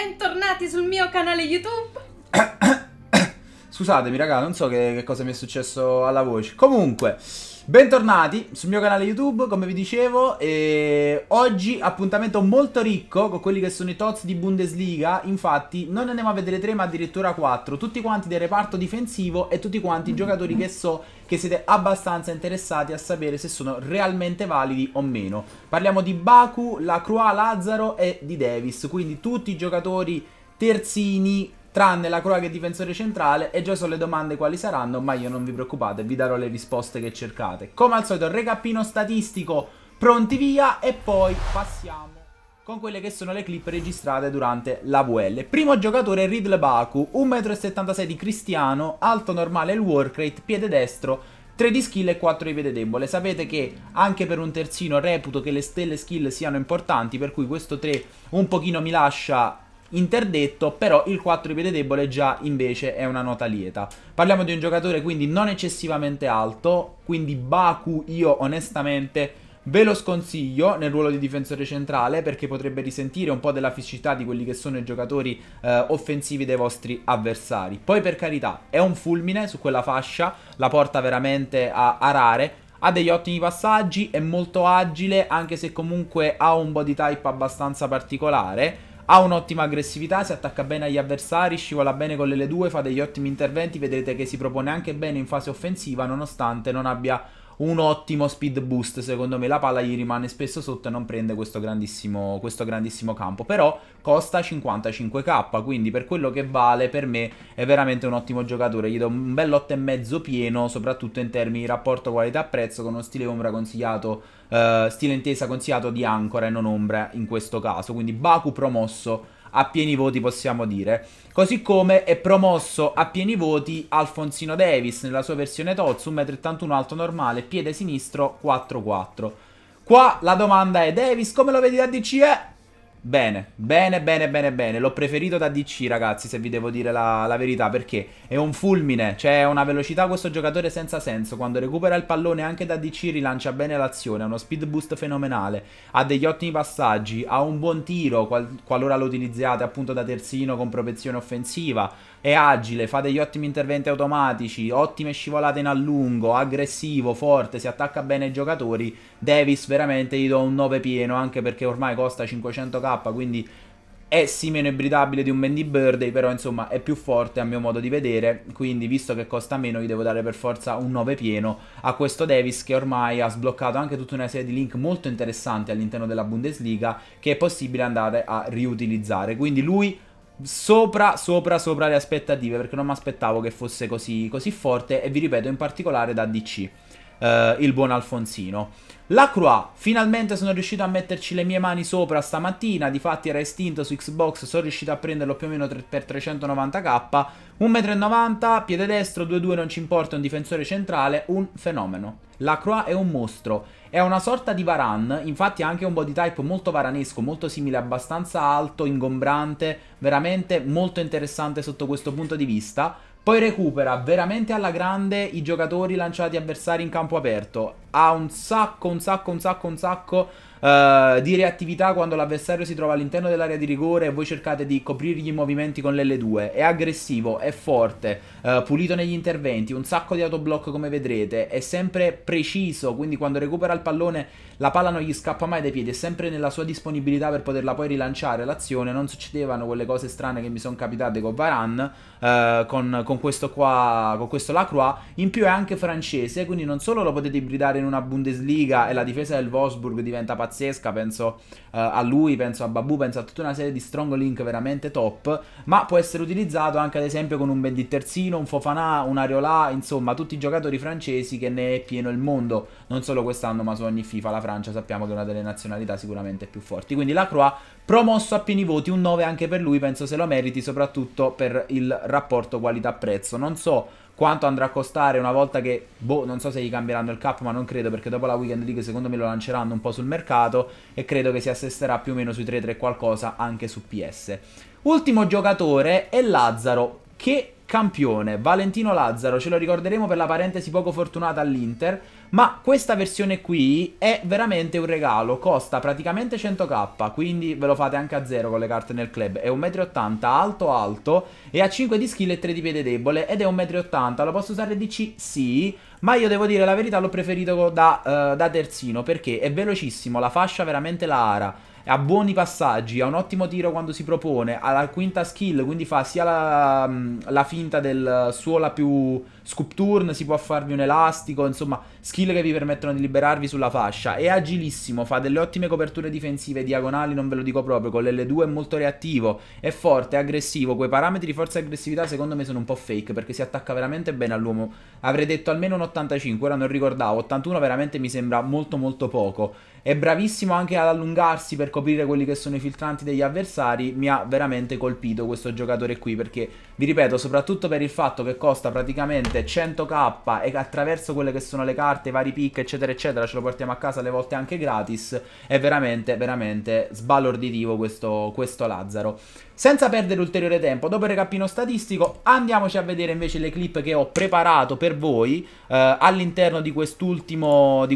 bentornati sul mio canale YouTube Scusatemi raga, non so che, che, cosa mi è successo alla voce. Comunque, bentornati sul mio canale YouTube, come vi dicevo, e oggi appuntamento molto ricco con quelli che sono i tots di Bundesliga. Infatti, non ne andiamo a vedere tre, ma addirittura quattro, tutti quanti del reparto difensivo e tutti quanti giocatori che so che siete abbastanza interessati a sapere se sono realmente validi o meno. Parliamo di Baku, Lacroix, Lazzaro e di Davis, quindi tutti i giocatori terzini tranne la croaca e difensore centrale e già so le domande quali saranno, ma io non vi preoccupate, vi darò le risposte che cercate. Come al solito, recapino statistico, pronti via e poi passiamo con quelle che sono le clip registrate durante la VL. Primo giocatore Ridle Baku, 1,76 m di cristiano, alto normale il work rate, piede destro, 3 di skill e 4 di piede debole. Sapete che anche per un terzino reputo che le stelle skill siano importanti, per cui questo 3 un pochino mi lascia interdetto, però il 4 di piede debole già invece è una nota lieta. Parliamo di un giocatore quindi non eccessivamente alto, quindi Baku io onestamente ve lo sconsiglio nel ruolo di difensore centrale perché potrebbe risentire un po' della fisicità di quelli che sono i giocatori eh, offensivi dei vostri avversari. Poi per carità è un fulmine su quella fascia, la porta veramente a arare, ha degli ottimi passaggi, è molto agile anche se comunque ha un body type abbastanza particolare ha un'ottima aggressività, si attacca bene agli avversari, scivola bene con le due, fa degli ottimi interventi, vedrete che si propone anche bene in fase offensiva nonostante non abbia un ottimo speed boost. Secondo me la palla gli rimane spesso sotto e non prende questo grandissimo, questo grandissimo campo. Però costa 55k, quindi per quello che vale per me è veramente un ottimo giocatore. Gli do un bel 8,5 pieno, soprattutto in termini di rapporto qualità-prezzo, con uno stile ombra consigliato, eh, stile intesa consigliato di ancora e non ombra in questo caso. Quindi Baku promosso a pieni voti possiamo dire. Così come è promosso a pieni voti Alfonsino Davis nella sua versione Tozzu, 1,31 alto normale, piede sinistro 4-4. Qua la domanda è Davis come lo vedi da DCE? Bene, bene, bene, bene, bene. L'ho preferito da DC, ragazzi, se vi devo dire la, la verità, perché è un fulmine, c'è cioè una velocità questo giocatore senza senso. Quando recupera il pallone anche da DC rilancia bene l'azione, ha uno speed boost fenomenale, ha degli ottimi passaggi, ha un buon tiro qual, qualora lo utilizziate appunto da terzino con protezione offensiva, è agile, fa degli ottimi interventi automatici, ottime scivolate in allungo, aggressivo, forte, si attacca bene ai giocatori. Davis veramente gli do un 9 pieno, anche perché ormai costa 500k, quindi è sì meno ibridabile di un Mandy Birthday, però insomma è più forte a mio modo di vedere, quindi visto che costa meno gli devo dare per forza un 9 pieno a questo Davis che ormai ha sbloccato anche tutta una serie di link molto interessanti all'interno della Bundesliga che è possibile andare a riutilizzare, quindi lui sopra, sopra, sopra le aspettative perché non mi aspettavo che fosse così, così forte e vi ripeto in particolare da DC eh, il buon Alfonsino. La Croix, finalmente sono riuscito a metterci le mie mani sopra stamattina, difatti era estinto su Xbox, sono riuscito a prenderlo più o meno per 390k, 1,90m, piede destro, 2-2 non ci importa, un difensore centrale, un fenomeno. La Croix è un mostro, è una sorta di Varan, infatti ha anche un body type molto varanesco, molto simile, abbastanza alto, ingombrante, veramente molto interessante sotto questo punto di vista. Poi recupera veramente alla grande i giocatori lanciati avversari in campo aperto. Ha un sacco, un sacco, un sacco, un sacco uh, di reattività quando l'avversario si trova all'interno dell'area di rigore e voi cercate di coprirgli i movimenti con l'L2. È aggressivo, è forte, uh, pulito negli interventi, un sacco di autoblock come vedrete, è sempre preciso, quindi quando recupera il pallone la palla non gli scappa mai dai piedi, è sempre nella sua disponibilità per poterla poi rilanciare l'azione, non succedevano quelle cose strane che mi sono capitate con Varane, uh, con, con, questo qua, con questo Lacroix, in più è anche francese, quindi non solo lo potete ibridare in una Bundesliga e la difesa del Wolfsburg diventa pazzesca, pazzesca, penso uh, a lui, penso a Babu, penso a tutta una serie di strong link veramente top, ma può essere utilizzato anche ad esempio con un Terzino, un Fofanà, un Ariola, insomma tutti i giocatori francesi che ne è pieno il mondo, non solo quest'anno ma su ogni FIFA la Francia sappiamo che è una delle nazionalità sicuramente più forti, quindi la Croix Promosso a pieni voti, un 9 anche per lui, penso se lo meriti, soprattutto per il rapporto qualità-prezzo. Non so quanto andrà a costare una volta che, boh, non so se gli cambieranno il cap, ma non credo perché dopo la Weekend League secondo me lo lanceranno un po' sul mercato e credo che si assesterà più o meno sui 3-3 qualcosa anche su PS. Ultimo giocatore è Lazzaro che campione. Valentino Lazzaro, ce lo ricorderemo per la parentesi poco fortunata all'Inter, ma questa versione qui è veramente un regalo, costa praticamente 100k, quindi ve lo fate anche a zero con le carte nel club, è 1,80m alto alto e ha 5 di skill e 3 di piede debole ed è 1,80m, lo posso usare DC? Sì, ma io devo dire la verità l'ho preferito da, uh, da terzino perché è velocissimo, la fascia veramente la ara ha buoni passaggi, ha un ottimo tiro quando si propone, ha la quinta skill, quindi fa sia la, mm, la finta del suola più scoop turn, si può farvi un elastico, insomma, skill che vi permettono di liberarvi sulla fascia. È agilissimo, fa delle ottime coperture difensive, diagonali, non ve lo dico proprio, con l'L2 è molto reattivo, è forte, è aggressivo, quei parametri di forza e aggressività secondo me sono un po' fake perché si attacca veramente bene all'uomo. Avrei detto almeno un 85, ora non ricordavo, 81 veramente mi sembra molto molto poco. È bravissimo anche ad allungarsi per coprire quelli che sono i filtranti degli avversari, mi ha veramente colpito questo giocatore qui perché vi ripeto, soprattutto per il fatto che costa praticamente volte 100k e attraverso quelle che sono le carte, i vari pick eccetera eccetera ce lo portiamo a casa alle volte anche gratis è veramente veramente sbalorditivo questo, questo Lazzaro senza perdere ulteriore tempo, dopo il recapino statistico, andiamoci a vedere invece le clip che ho preparato per voi eh, all'interno di, quest'ultima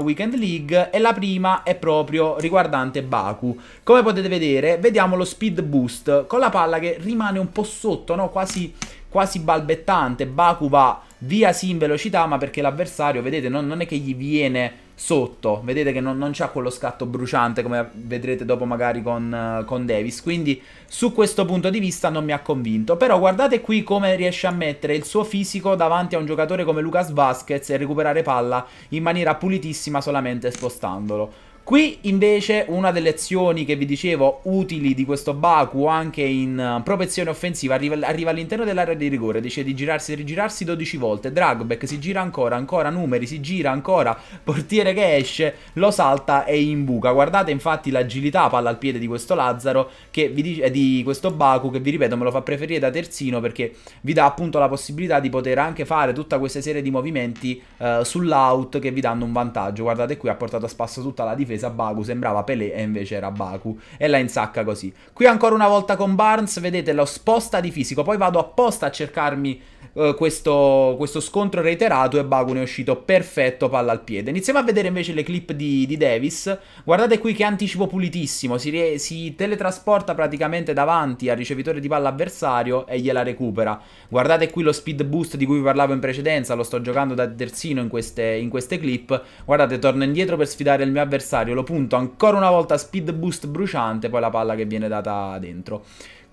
Weekend League e la prima è proprio riguardante Baku. Come potete vedere, vediamo lo speed boost con la palla che rimane un po' sotto, no? quasi quasi balbettante, Baku va via sì in velocità, ma perché l'avversario, vedete, non, non, è che gli viene sotto, vedete che non, non c'ha quello scatto bruciante come vedrete dopo magari con, con, Davis, quindi su questo punto di vista non mi ha convinto, però guardate qui come riesce a mettere il suo fisico davanti a un giocatore come Lucas Vasquez e recuperare palla in maniera pulitissima solamente spostandolo. Qui invece una delle azioni che vi dicevo utili di questo Baku anche in uh, protezione offensiva arriva, arriva all'interno dell'area di rigore, decide di girarsi e rigirarsi 12 volte, Dragback si gira ancora, ancora numeri, si gira ancora, portiere che esce, lo salta e in buca. Guardate infatti l'agilità palla al piede di questo Lazzaro che vi dice, eh, di questo Baku che vi ripeto me lo fa preferire da terzino perché vi dà appunto la possibilità di poter anche fare tutta questa serie di movimenti eh, sull'out che vi danno un vantaggio. Guardate qui ha portato a spasso tutta la difesa ripresa Baku sembrava Pelé e invece era Baku e la insacca così. Qui ancora una volta con Barnes, vedete, lo sposta di fisico, poi vado apposta a cercarmi eh, questo, questo, scontro reiterato e Baku ne è uscito perfetto palla al piede. Iniziamo a vedere invece le clip di, di Davis, guardate qui che anticipo pulitissimo, si, si teletrasporta praticamente davanti al ricevitore di palla avversario e gliela recupera. Guardate qui lo speed boost di cui vi parlavo in precedenza, lo sto giocando da terzino in queste, in queste clip, guardate torno indietro per sfidare il mio avversario, avversario, lo punto ancora una volta speed boost bruciante, poi la palla che viene data dentro.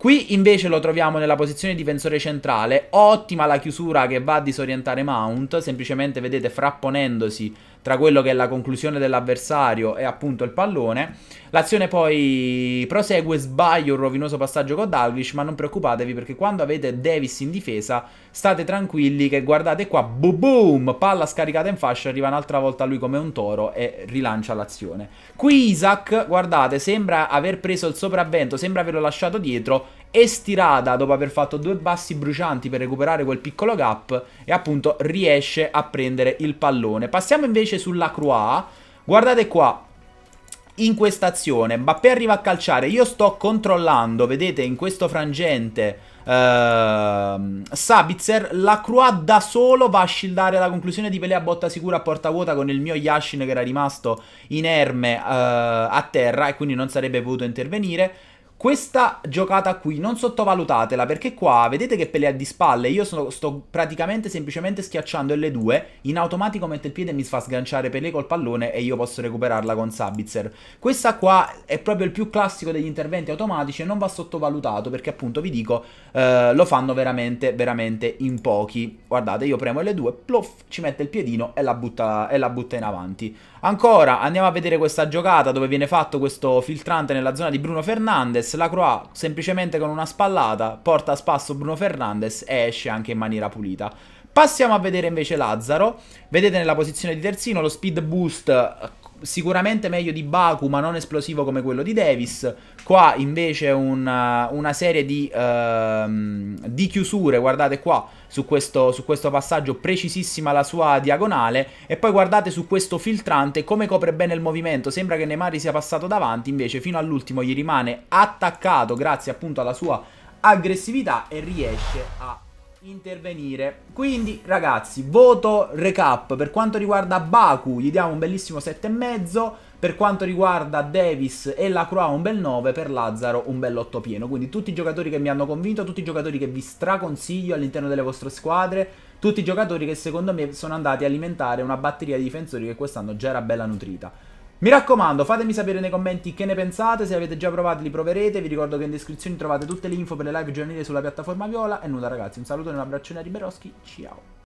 Qui invece lo troviamo nella posizione difensore centrale, ottima la chiusura che va a disorientare Mount, semplicemente vedete frapponendosi tra quello che è la conclusione dell'avversario e appunto il pallone. L'azione poi prosegue, sbaglio un rovinoso passaggio con Dalglish, ma non preoccupatevi perché quando avete Davis in difesa state tranquilli che guardate qua, boom boom, palla scaricata in fascia, arriva un'altra volta lui come un toro e rilancia l'azione. Qui Isaac, guardate, sembra aver preso il sopravvento, sembra averlo lasciato dietro, estirata dopo aver fatto due bassi brucianti per recuperare quel piccolo gap, e appunto riesce a prendere il pallone. Passiamo invece sulla Croix. Guardate qua, in questa azione Mbappé arriva a calciare io sto controllando vedete in questo frangente ehm, Sabitzer la Croix da solo va a scildare la conclusione di Pelé a botta sicura a porta vuota con il mio Yashin che era rimasto inerme eh, a terra e quindi non sarebbe potuto intervenire questa giocata qui non sottovalutatela perché qua vedete che pelea di spalle, io sono, sto praticamente semplicemente schiacciando L2, in automatico mette il piede e mi fa sganciare Pelé col pallone e io posso recuperarla con Sabitzer. Questa qua è proprio il più classico degli interventi automatici e non va sottovalutato perché appunto vi dico eh, lo fanno veramente veramente in pochi. Guardate io premo L2, plof, ci mette il piedino e la butta, e la butta in avanti. Ancora andiamo a vedere questa giocata dove viene fatto questo filtrante nella zona di Bruno Fernandes Fernandez, la Croix semplicemente con una spallata porta a spasso Bruno Fernandez e esce anche in maniera pulita. Passiamo a vedere invece Lazzaro, vedete nella posizione di terzino lo speed boost sicuramente meglio di Baku, ma non esplosivo come quello di Davis. Qua invece una, uh, una serie di, uh, di, chiusure, guardate qua, su questo, su questo passaggio precisissima la sua diagonale. E poi guardate su questo filtrante come copre bene il movimento. Sembra che Neymar sia passato davanti, invece fino all'ultimo gli rimane attaccato grazie appunto alla sua aggressività e riesce a intervenire. Quindi ragazzi, voto recap per quanto riguarda Baku, gli diamo un bellissimo 7,5, per quanto riguarda Davis e la Croix un bel 9, per Lazzaro un bel 8 pieno. Quindi tutti i giocatori che mi hanno convinto, tutti i giocatori che vi straconsiglio all'interno delle vostre squadre, tutti i giocatori che secondo me sono andati a alimentare una batteria di difensori che quest'anno già era bella nutrita. Mi raccomando, fatemi sapere nei commenti che ne pensate, se avete già provato li proverete, vi ricordo che in descrizione trovate tutte le info per le live giornaliere sulla piattaforma Viola e nulla ragazzi, un saluto e un abbraccione a Riberoschi, ciao!